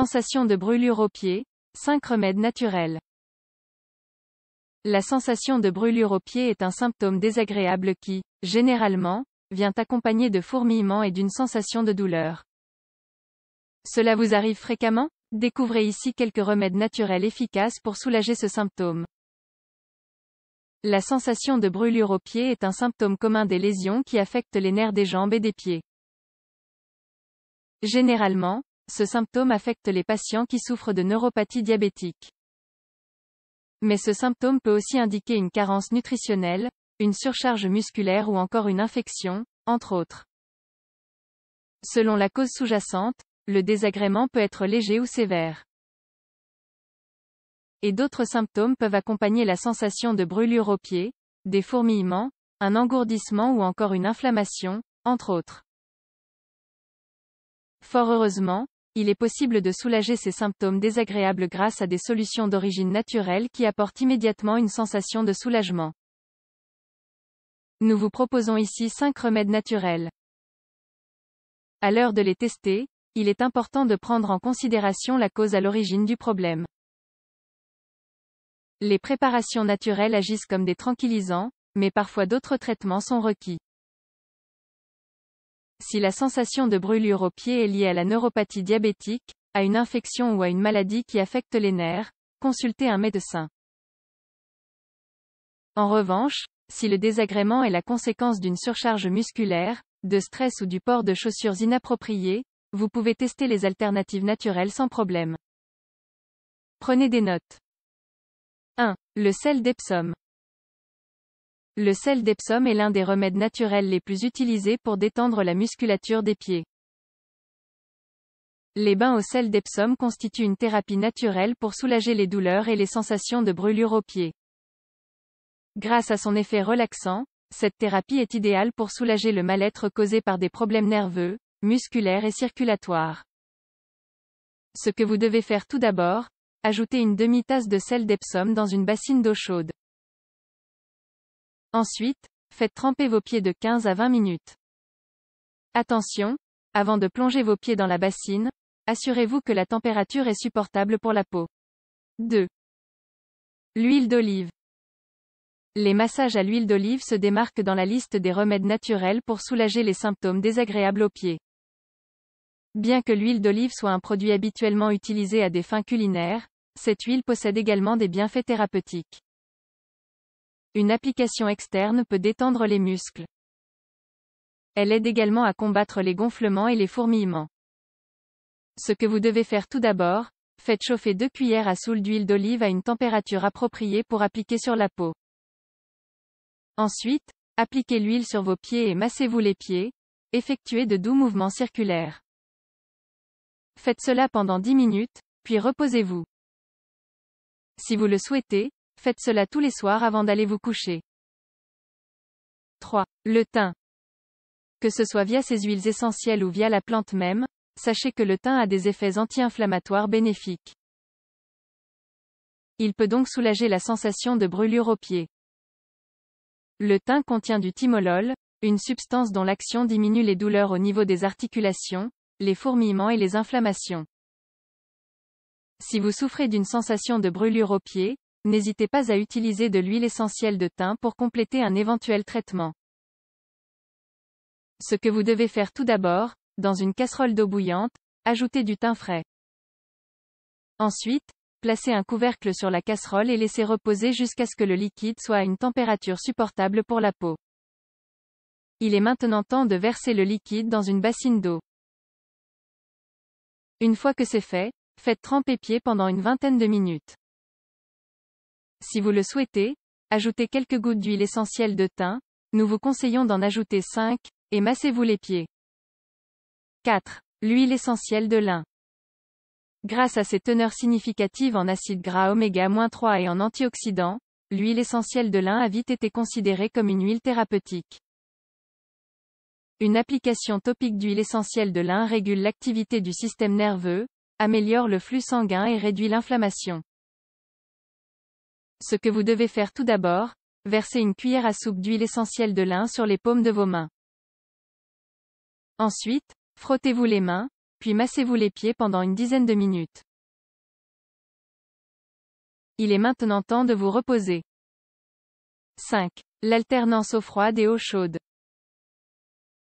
Sensation de brûlure aux pieds, 5 remèdes naturels. La sensation de brûlure aux pieds est un symptôme désagréable qui, généralement, vient accompagné de fourmillements et d'une sensation de douleur. Cela vous arrive fréquemment Découvrez ici quelques remèdes naturels efficaces pour soulager ce symptôme. La sensation de brûlure aux pieds est un symptôme commun des lésions qui affectent les nerfs des jambes et des pieds. Généralement, ce symptôme affecte les patients qui souffrent de neuropathie diabétique. Mais ce symptôme peut aussi indiquer une carence nutritionnelle, une surcharge musculaire ou encore une infection, entre autres. Selon la cause sous-jacente, le désagrément peut être léger ou sévère. Et d'autres symptômes peuvent accompagner la sensation de brûlure aux pieds, des fourmillements, un engourdissement ou encore une inflammation, entre autres. Fort heureusement, il est possible de soulager ces symptômes désagréables grâce à des solutions d'origine naturelle qui apportent immédiatement une sensation de soulagement. Nous vous proposons ici 5 remèdes naturels. À l'heure de les tester, il est important de prendre en considération la cause à l'origine du problème. Les préparations naturelles agissent comme des tranquillisants, mais parfois d'autres traitements sont requis. Si la sensation de brûlure au pied est liée à la neuropathie diabétique, à une infection ou à une maladie qui affecte les nerfs, consultez un médecin. En revanche, si le désagrément est la conséquence d'une surcharge musculaire, de stress ou du port de chaussures inappropriées, vous pouvez tester les alternatives naturelles sans problème. Prenez des notes. 1. Le sel d'Epsom. Le sel d'Epsom est l'un des remèdes naturels les plus utilisés pour détendre la musculature des pieds. Les bains au sel d'Epsom constituent une thérapie naturelle pour soulager les douleurs et les sensations de brûlure aux pieds. Grâce à son effet relaxant, cette thérapie est idéale pour soulager le mal-être causé par des problèmes nerveux, musculaires et circulatoires. Ce que vous devez faire tout d'abord, ajouter une demi-tasse de sel d'Epsom dans une bassine d'eau chaude. Ensuite, faites tremper vos pieds de 15 à 20 minutes. Attention, avant de plonger vos pieds dans la bassine, assurez-vous que la température est supportable pour la peau. 2. L'huile d'olive. Les massages à l'huile d'olive se démarquent dans la liste des remèdes naturels pour soulager les symptômes désagréables aux pieds. Bien que l'huile d'olive soit un produit habituellement utilisé à des fins culinaires, cette huile possède également des bienfaits thérapeutiques. Une application externe peut détendre les muscles. Elle aide également à combattre les gonflements et les fourmillements. Ce que vous devez faire tout d'abord, faites chauffer deux cuillères à soupe d'huile d'olive à une température appropriée pour appliquer sur la peau. Ensuite, appliquez l'huile sur vos pieds et massez-vous les pieds, effectuez de doux mouvements circulaires. Faites cela pendant 10 minutes, puis reposez-vous. Si vous le souhaitez, Faites cela tous les soirs avant d'aller vous coucher. 3. Le thym. Que ce soit via ses huiles essentielles ou via la plante même, sachez que le thym a des effets anti-inflammatoires bénéfiques. Il peut donc soulager la sensation de brûlure au pied. Le thym contient du thymolol, une substance dont l'action diminue les douleurs au niveau des articulations, les fourmillements et les inflammations. Si vous souffrez d'une sensation de brûlure au pied, n'hésitez pas à utiliser de l'huile essentielle de thym pour compléter un éventuel traitement. Ce que vous devez faire tout d'abord, dans une casserole d'eau bouillante, ajoutez du thym frais. Ensuite, placez un couvercle sur la casserole et laissez reposer jusqu'à ce que le liquide soit à une température supportable pour la peau. Il est maintenant temps de verser le liquide dans une bassine d'eau. Une fois que c'est fait, faites tremper pied pendant une vingtaine de minutes. Si vous le souhaitez, ajoutez quelques gouttes d'huile essentielle de thym, nous vous conseillons d'en ajouter 5, et massez-vous les pieds. 4. L'huile essentielle de lin. Grâce à ses teneurs significatives en acide gras oméga-3 et en antioxydants, l'huile essentielle de lin a vite été considérée comme une huile thérapeutique. Une application topique d'huile essentielle de lin régule l'activité du système nerveux, améliore le flux sanguin et réduit l'inflammation. Ce que vous devez faire tout d'abord, versez une cuillère à soupe d'huile essentielle de lin sur les paumes de vos mains. Ensuite, frottez-vous les mains, puis massez-vous les pieds pendant une dizaine de minutes. Il est maintenant temps de vous reposer. 5. L'alternance eau froide et eau chaude.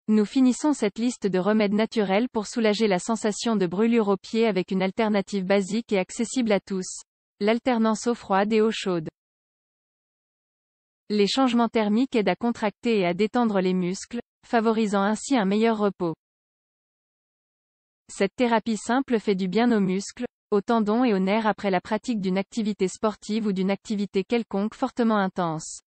Nous finissons cette liste de remèdes naturels pour soulager la sensation de brûlure aux pieds avec une alternative basique et accessible à tous l'alternance eau froide et eau chaude. Les changements thermiques aident à contracter et à détendre les muscles, favorisant ainsi un meilleur repos. Cette thérapie simple fait du bien aux muscles, aux tendons et aux nerfs après la pratique d'une activité sportive ou d'une activité quelconque fortement intense.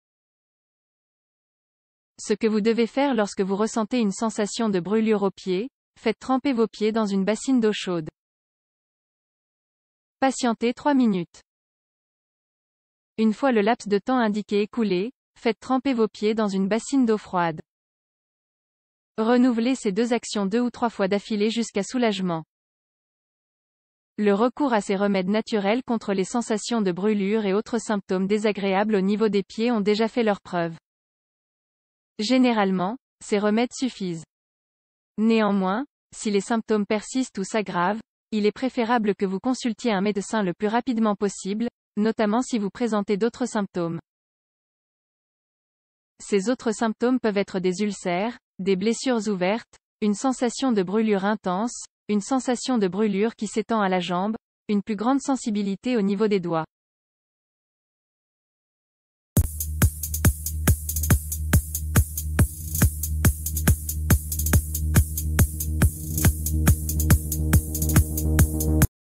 Ce que vous devez faire lorsque vous ressentez une sensation de brûlure aux pieds, faites tremper vos pieds dans une bassine d'eau chaude. Patientez 3 minutes. Une fois le laps de temps indiqué écoulé, faites tremper vos pieds dans une bassine d'eau froide. Renouvelez ces deux actions deux ou trois fois d'affilée jusqu'à soulagement. Le recours à ces remèdes naturels contre les sensations de brûlure et autres symptômes désagréables au niveau des pieds ont déjà fait leur preuve. Généralement, ces remèdes suffisent. Néanmoins, si les symptômes persistent ou s'aggravent, il est préférable que vous consultiez un médecin le plus rapidement possible, notamment si vous présentez d'autres symptômes. Ces autres symptômes peuvent être des ulcères, des blessures ouvertes, une sensation de brûlure intense, une sensation de brûlure qui s'étend à la jambe, une plus grande sensibilité au niveau des doigts.